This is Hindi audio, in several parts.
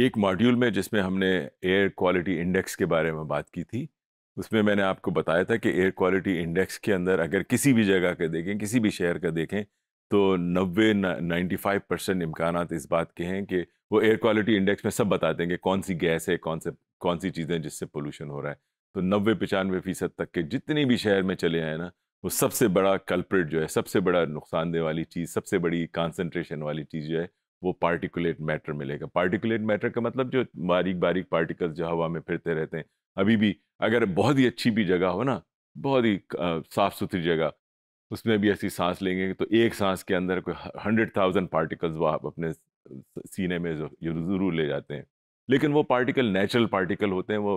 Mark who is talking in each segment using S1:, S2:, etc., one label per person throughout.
S1: एक मॉड्यूल में जिसमें हमने एयर क्वालिटी इंडेक्स के बारे में बात की थी उसमें मैंने आपको बताया था कि एयर क्वालिटी इंडेक्स के अंदर अगर किसी भी जगह का देखें किसी भी शहर का देखें तो नबे नाइन्टी फाइव परसेंट इम्कान इस बात के हैं कि वो एयर क्वालिटी इंडेक्स में सब बता देंगे कौन सी गैस है कौन से कौन सी चीज़ें जिससे पोल्यूशन हो रहा है तो नबे पचानवे फ़ीसद तक के जितने भी शहर में चले आए ना वो सबसे बड़ा कल्प्रेट जो है सबसे बड़ा नुकसानदेह वाली चीज़ सबसे बड़ी कॉन्सनट्रेशन वाली चीज़ जो है वो पार्टिकुलेट मैटर मिलेगा पार्टिकुलेट मैटर का मतलब जो बारीक बारीक पार्टिकल्स जो हवा में फिरते रहते हैं अभी भी अगर बहुत ही अच्छी भी जगह हो ना बहुत ही साफ़ सुथरी जगह उसमें भी ऐसी सांस लेंगे तो एक सांस के अंदर कोई हंड्रेड थाउजेंड पार्टिकल्स वो आप अपने सीने में ज़रूर ले जाते हैं लेकिन वो पार्टिकल नेचुरल पार्टिकल होते हैं वो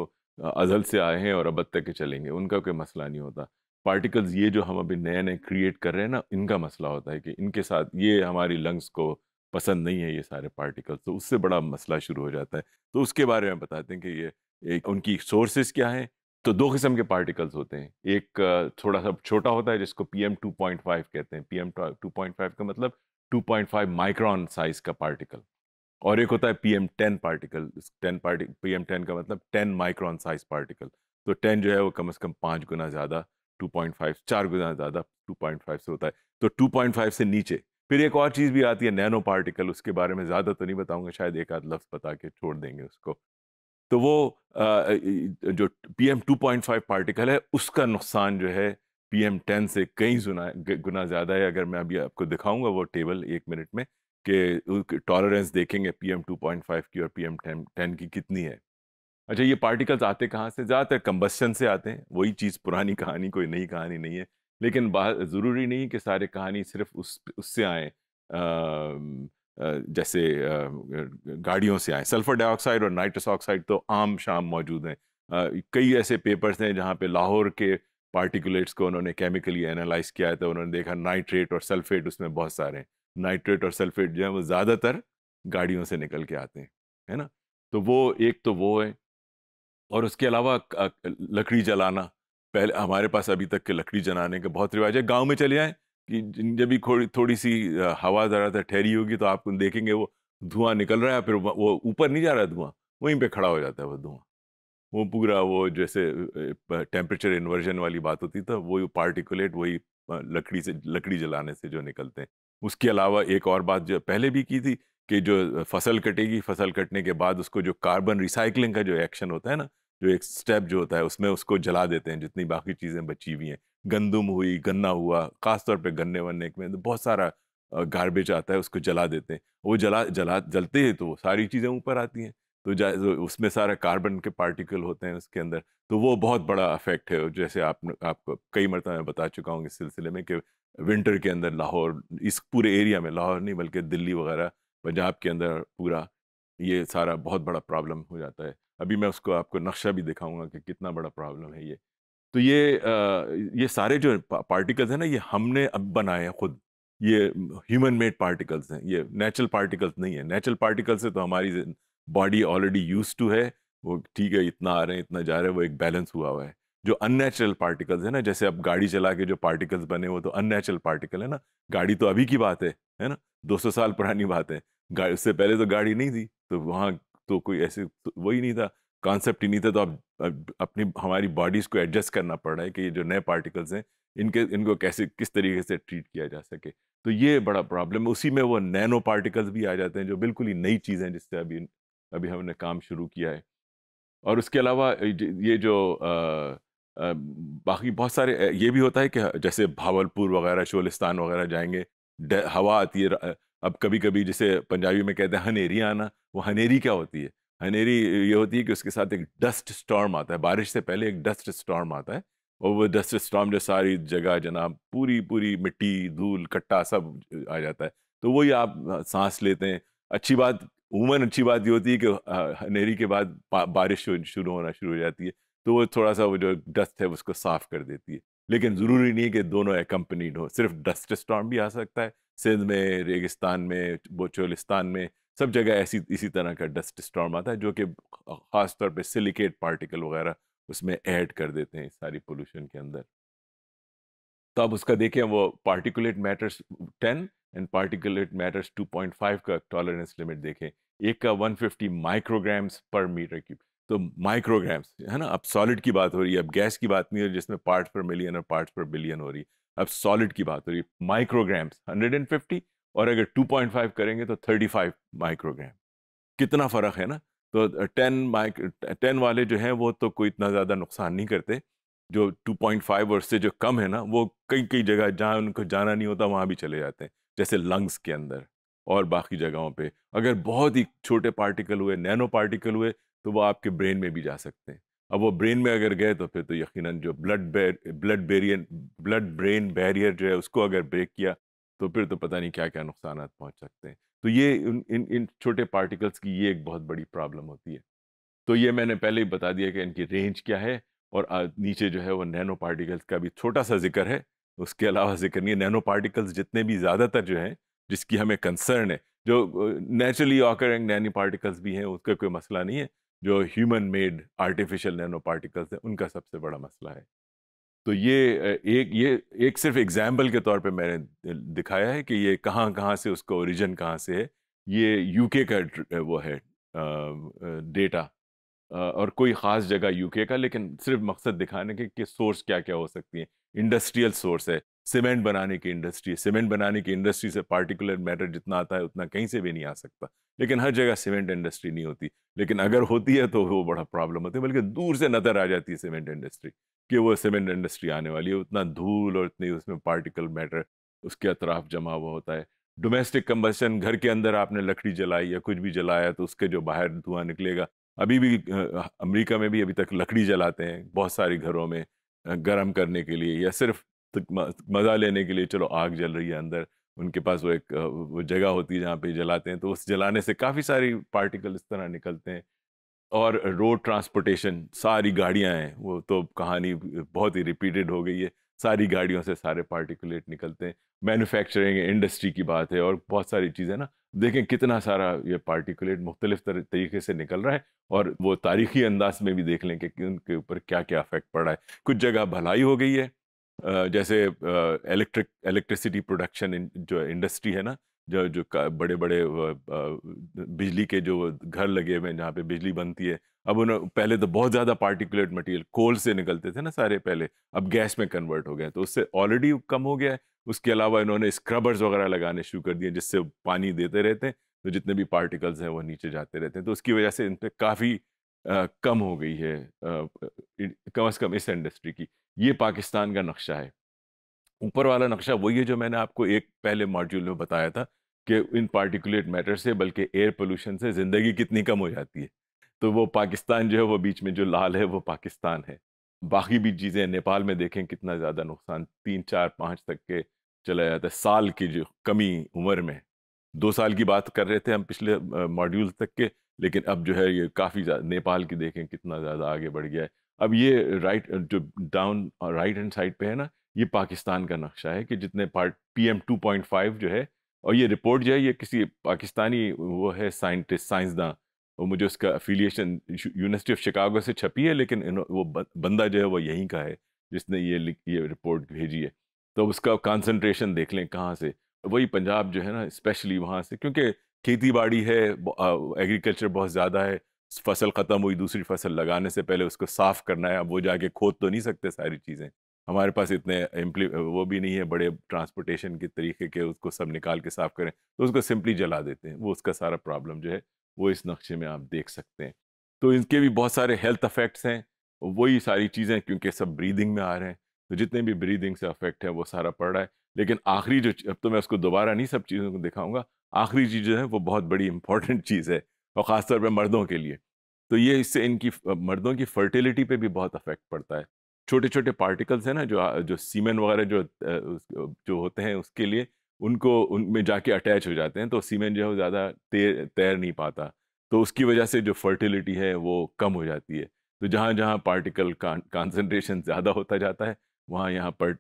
S1: अजल से आए हैं और अब तक के चलेंगे उनका कोई मसला नहीं होता पार्टिकल्स ये जो हम अभी नए नए क्रिएट कर रहे हैं ना इनका मसला होता है कि इनके साथ ये हमारी लंग्स को पसंद नहीं है ये सारे पार्टिकल्स तो उससे बड़ा मसला शुरू हो जाता है तो उसके बारे में बताते हैं कि ये एक उनकी सोर्सेज क्या हैं तो दो किस्म के पार्टिकल्स होते हैं एक थोड़ा सा छोटा होता है जिसको P M two point five कहते हैं P M two point five का मतलब two point five micron size का पार्टिकल और एक होता है P M ten particle ten particle P M ten का मतलब टेन माइक्रॉन साइज पार्टिकल तो टेन जो है वो कम से कम पाँच गुना ज़्यादा टू पॉइंट फाइव चार गुना ज़्यादा टू पॉइंट फाइव से होता है तो टू पॉइंट फाइव से नीचे फिर एक और चीज़ भी आती है नैनो पार्टिकल उसके बारे में ज़्यादा तो नहीं बताऊंगा शायद एक आध लफ्ज़ बता के छोड़ देंगे उसको तो वो जो P M two point five particle है उसका नुकसान जो है पी एम टेन से कई गुना गुना ज़्यादा है अगर मैं अभी आपको दिखाऊंगा वो टेबल एक मिनट में कि टॉलरेंस देखेंगे P M two point five की और पी एम टेन टेन की कितनी है अच्छा ये पार्टिकल्स आते कहाँ से ज़्यादातर कम्बसन से आते हैं वही चीज़ पुरानी कहानी कोई नई कहानी नहीं है लेकिन बात ज़रूरी नहीं कि सारे कहानी सिर्फ उस उससे आए जैसे गाड़ियों से आए सल्फ़र डाइऑक्साइड और नाइट्रस ऑक्साइड तो आम शाम मौजूद हैं कई ऐसे पेपर्स हैं जहाँ पे लाहौर के पार्टिकुलेट्स को उन्होंने केमिकली एनालाइज किया है तो उन्होंने देखा नाइट्रेट और सल्फेट उसमें बहुत सारे हैं नाइट्रेट और सल्फेट जो है वो ज़्यादातर गाड़ियों से निकल के आते हैं है ना तो वो एक तो वो है और उसके अलावा लकड़ी जलाना पहले हमारे पास अभी तक के लकड़ी जलाने का बहुत रिवाज है गांव में चले आए कि जब भी थोड़ी थोड़ी सी हवा ज़रा सा ठहरी होगी तो आप देखेंगे वो धुआं निकल रहा है फिर वो ऊपर नहीं जा रहा धुआं वहीं पे खड़ा हो जाता है वो धुआं वो पूरा वो जैसे टेम्परेचर इन्वर्जन वाली बात होती था तो वो पार्टिकुलेट वही लकड़ी से लकड़ी जलाने से जो निकलते हैं उसके अलावा एक और बात जो पहले भी की थी कि जो फसल कटेगी फसल कटने के बाद उसको जो कार्बन रिसाइकलिंग का जो एक्शन होता है ना जो एक स्टेप जो होता है उसमें उसको जला देते हैं जितनी बाकी चीज़ें बची हुई हैं गंदुम हुई गन्ना हुआ ख़ासतौर पर गन्ने वन्ने में तो बहुत सारा गार्बेज आता है उसको जला देते हैं वो जला जला जलते हैं तो सारी चीज़ें ऊपर आती हैं तो जा तो उसमें सारा कार्बन के पार्टिकल होते हैं उसके अंदर तो वो बहुत बड़ा अफेक्ट है जैसे आप आपको कई मरतबा मैं बता चुका हूँ इस सिलसिले में कि विंटर के अंदर लाहौर इस पूरे एरिया में लाहौर नहीं बल्कि दिल्ली वगैरह पंजाब के अंदर पूरा ये सारा बहुत बड़ा प्रॉब्लम हो जाता है अभी मैं उसको आपको नक्शा भी दिखाऊंगा कि कितना बड़ा प्रॉब्लम है ये तो ये आ, ये सारे जो पार्टिकल्स हैं ना ये हमने अब बनाए हैं खुद ये ह्यूमन मेड पार्टिकल्स हैं ये नेचुरल पार्टिकल्स नहीं है नेचुरल पार्टिकल्स से तो हमारी बॉडी ऑलरेडी यूज टू है वो ठीक है इतना आ रहे हैं इतना जा रहे हैं वो एक बैलेंस हुआ हुआ है जो अननेचुरल पार्टिकल्स है ना जैसे अब गाड़ी चला के जो पार्टिकल्स बने वो तो अननेचुरल पार्टिकल है ना गाड़ी तो अभी की बात है है ना 200 साल पुरानी बात है उससे पहले तो गाड़ी नहीं थी तो वहाँ तो कोई ऐसे तो वही नहीं था कॉन्सेप्ट ही नहीं था तो आप अपनी हमारी बॉडीज़ को एडजस्ट करना पड़ रहा है कि ये जो नए पार्टिकल्स हैं इनके इनको कैसे किस तरीके से ट्रीट किया जा सके तो ये बड़ा प्रॉब्लम है उसी में वो नैनो पार्टिकल्स भी आ जाते हैं जो बिल्कुल ही नई चीज़ें जिससे अभी अभी हमने काम शुरू किया है और उसके अलावा ये जो आ, आ, बाकी बहुत सारे ये भी होता है कि जैसे भावलपुर वगैरह शोलिस्तान वगैरह जाएंगे हवा आती है अब कभी कभी जैसे पंजाबी में कहते हैं हनेरी आना वो हनेरी क्या होती है हनेरी ये होती है कि उसके साथ एक डस्ट स्टॉर्म आता है बारिश से पहले एक डस्ट स्टॉर्म आता है और वो डस्ट स्टॉर्म जो सारी जगह जनाब पूरी पूरी मिट्टी धूल कट्टा सब आ जाता है तो वही आप सांस लेते हैं अच्छी बात उमन अच्छी बात ये होती है कि हनेरी के बाद बारिश शुरू होना शुरू हो जाती है तो वो थोड़ा सा वो जो डस्ट है उसको साफ़ कर देती है लेकिन ज़रूरी नहीं कि दोनों एकम्पनीड हो सिर्फ डस्ट स्टॉर्म भी आ सकता है सिंध में रेगिस्तान में बोचोलिस्तान में सब जगह ऐसी इसी तरह का डस्ट स्टॉर्म आता है जो कि ख़ास तौर पे सिलिकेट पार्टिकल वगैरह उसमें ऐड कर देते हैं सारी पोल्यूशन के अंदर तो अब उसका देखें वो particulate matters ten and particulate matters two point five का टॉलरेंस लिमिट देखें एक का one fifty micrograms per metre cube तो माइक्रोग्राम्स है ना अब सॉलिड की बात हो रही है अब गैस की बात नहीं हो रही जिसमें पार्ट्स पर मिलियन और पार्ट्स पर बिलियन हो रही है अब सॉलिड की बात हो रही है माइक्रोग्राम्स 150 और अगर 2.5 करेंगे तो 35 माइक्रोग्राम कितना फ़र्क है ना तो 10 माइक 10 वाले जो हैं वो तो कोई इतना ज़्यादा नुकसान नहीं करते जो 2.5 और से जो कम है ना वो कई कई जगह जहाँ उनको जाना नहीं होता वहाँ भी चले जाते हैं जैसे लंग्स के अंदर और बाकी जगहों पे अगर बहुत ही छोटे पार्टिकल हुए नैनो पार्टिकल हुए तो वो आपके ब्रेन में भी जा सकते हैं अब वो ब्रेन में अगर गए तो फिर तो यकीन जो blood blood barrier blood brain barrier जो है उसको अगर ब्रेक किया तो फिर तो पता नहीं क्या क्या नुकसान पहुँच सकते हैं तो ये इन इन छोटे पार्टिकल्स की ये एक बहुत बड़ी प्रॉब्लम होती है तो ये मैंने पहले ही बता दिया कि इनकी रेंज क्या है और नीचे जो है वो नैनो पार्टिकल्स का भी छोटा सा जिक्र है उसके अलावा जिक्र नहीं है नैनो पार्टिकल्स जितने भी ज़्यादातर जो हैं जिसकी हमें कंसर्न है जो नेचुरली ऑकरिंग नैनी पार्टिकल्स भी हैं उसका कोई मसला नहीं है जो human made artificial nano particles हैं उनका सबसे बड़ा मसला है तो ये एक ये एक सिर्फ एग्जाम्पल के तौर पे मैंने दिखाया है कि ये कहाँ कहाँ से उसका ओरिजिन कहाँ से है ये यूके का वो है डेटा और कोई ख़ास जगह यूके का लेकिन सिर्फ मकसद दिखाने के कि सोर्स क्या क्या हो सकती हैं इंडस्ट्रियल सोर्स है सीमेंट बनाने की इंडस्ट्री सीमेंट बनाने की इंडस्ट्री से पार्टिकुलर मैटर जितना आता है उतना कहीं से भी नहीं आ सकता लेकिन हर जगह सीमेंट इंडस्ट्री नहीं होती लेकिन अगर होती है तो वो बड़ा प्रॉब्लम होती है बल्कि दूर से नज़र आ जाती है सीमेंट इंडस्ट्री कि वो सीमेंट इंडस्ट्री आने वाली है उतना धूल और इतनी उसमें पार्टिकल मैटर उसके अतराफ जमा हुआ होता है डोमेस्टिक कम्बसन घर के अंदर आपने लकड़ी जलाई या कुछ भी जलाया तो उसके जो बाहर धुआं निकलेगा अभी भी अमेरिका में भी अभी तक लकड़ी जलाते हैं बहुत सारे घरों में गर्म करने के लिए या सिर्फ तो मज़ा लेने के लिए चलो आग जल रही है अंदर उनके पास वो एक वो जगह होती है जहाँ पे जलाते हैं तो उस जलाने से काफ़ी सारी पार्टिकल इस तरह निकलते हैं और रोड ट्रांसपोर्टेशन सारी गाड़ियाँ हैं वो तो कहानी बहुत ही रिपीटेड हो गई है सारी गाड़ियों से सारे पार्टिकुलेट निकलते हैं मैन्युफैक्चरिंग इंडस्ट्री की बात है और बहुत सारी चीज़ें ना देखें कितना सारा ये पार्टिकुलेट मुख्तलिफ तरीके से निकल रहा है और वो तारीखी अंदाज में भी देख लें कि उनके ऊपर क्या क्या अफेक्ट पड़ रहा है कुछ जगह भलाई हो गई है जैसे इलेक्ट्रिक इलेक्ट्रिसिटी प्रोडक्शन जो इंडस्ट्री है ना जो जो बड़े बड़े बिजली के जो घर लगे हुए हैं जहाँ पे बिजली बनती है अब उन्हें पहले तो बहुत ज़्यादा पार्टिकुलेट मटेरियल कोल से निकलते थे ना सारे पहले अब गैस में कन्वर्ट हो गया तो उससे ऑलरेडी कम हो गया है उसके अलावा इन्होंने स्क्रबर्स वगैरह लगाने शुरू कर दिए जिससे पानी देते रहते हैं तो जितने भी पार्टिकल्स हैं वो नीचे जाते रहते हैं तो उसकी वजह से इन पर काफ़ी कम हो गई है कम अज़ कम इस इंडस्ट्री की ये पाकिस्तान का नक्शा है ऊपर वाला नक्शा वही है जो मैंने आपको एक पहले मॉड्यूल में बताया था कि इन पार्टिकुलेट मैटर से बल्कि एयर पोल्यूशन से ज़िंदगी कितनी कम हो जाती है तो वो पाकिस्तान जो है वो बीच में जो लाल है वो पाकिस्तान है बाकी भी चीज़ें नेपाल में देखें कितना ज़्यादा नुकसान तीन चार पाँच तक के चला जाता है साल की जो कमी उम्र में दो साल की बात कर रहे थे हम पिछले मॉड्यूल तक के लेकिन अब जो है ये काफ़ी ज़्यादा नेपाल की देखें कितना ज़्यादा आगे बढ़ गया है अब ये राइट जो डाउन राइट हैंड साइड पे है ना ये पाकिस्तान का नक्शा है कि जितने part P M two point five जो है और ये रिपोर्ट जो है ये किसी पाकिस्तानी वो है साइंटिस्ट साइंसदान वो मुझे उसका अफिलिएशन यूनिवर्सिटी ऑफ शिकागो से छपी है लेकिन वो बंदा जो है वो यहीं का है जिसने ये ये रिपोर्ट भेजी है तो उसका कंसंट्रेशन देख लें कहाँ से वही पंजाब जो है ना स्पेशली वहाँ से क्योंकि खेती बाड़ी है एग्रीकल्चर बहुत ज़्यादा है फसल ख़त्म हुई दूसरी फसल लगाने से पहले उसको साफ़ करना है अब वो जाके खोद तो नहीं सकते सारी चीज़ें हमारे पास इतने वो भी नहीं है बड़े ट्रांसपोर्टेशन के तरीके के उसको सब निकाल के साफ़ करें तो उसको सिंपली जला देते हैं वो उसका सारा प्रॉब्लम जो है वो इस नक्शे में आप देख सकते हैं तो इनके भी बहुत सारे हेल्थ अफेक्ट्स हैं वही सारी चीज़ें क्योंकि सब ब्रीदिंग में आ रहे हैं तो जितने भी ब्रीदिंग से अफेक्ट है वो सारा पड़ रहा है लेकिन आखिरी जो अब तो मैं उसको दोबारा नहीं सब चीज़ों को दिखाऊंगा आखिरी चीज़ जो है वो बहुत बड़ी इंपॉर्टेंट चीज़ है और ख़ासतौर पर मर्दों के लिए तो ये इससे इनकी मर्दों की फर्टिलिटी पे भी बहुत अफेक्ट पड़ता है छोटे छोटे पार्टिकल्स हैं ना जो जो सीमेन वगैरह जो जो होते हैं उसके लिए उनको उनमें जाके अटैच हो जाते हैं तो सीमेन जो है ज़्यादा तैर तैर नहीं पाता तो उसकी वजह से जो फर्टिलिटी है वो कम हो जाती है तो जहाँ जहाँ पार्टिकल कॉन्सेंट्रेशन ज़्यादा होता जाता है वहाँ यहाँ पर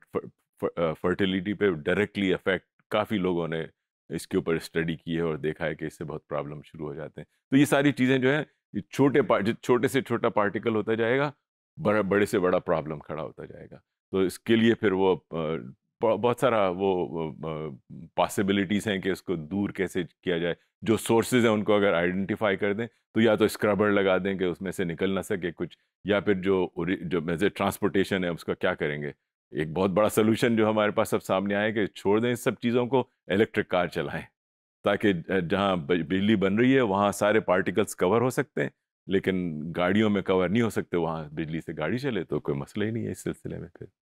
S1: फर्टिलिटी पे डायरेक्टली अफेक्ट काफ़ी लोगों ने इसके ऊपर स्टडी की है और देखा है कि इससे बहुत प्रॉब्लम शुरू हो जाते हैं तो ये सारी चीज़ें जो हैं ये छोटे छोटे से छोटा पार्टिकल होता जाएगा बड़ा बड़े से बड़ा प्रॉब्लम खड़ा होता जाएगा तो इसके लिए फिर वो बहुत सारा वो पॉसिबिलिटीज़ हैं कि उसको दूर कैसे किया जाए जो सोर्सेज हैं उनको अगर आइडेंटिफाई कर दें तो या तो स्क्रबर लगा दें कि उसमें से निकल ना सके कुछ या फिर जो जो मेजर ट्रांसपोर्टेशन है उसका क्या करेंगे एक बहुत बड़ा सोल्यूशन जो हमारे पास सब सामने आए कि छोड़ दें इस सब चीज़ों को इलेक्ट्रिक कार चलाएं ताकि जहाँ बिजली बन रही है वहाँ सारे पार्टिकल्स कवर हो सकते हैं लेकिन गाड़ियों में कवर नहीं हो सकते वहाँ बिजली से गाड़ी चले तो कोई मसला ही नहीं है इस सिलसिले में फिर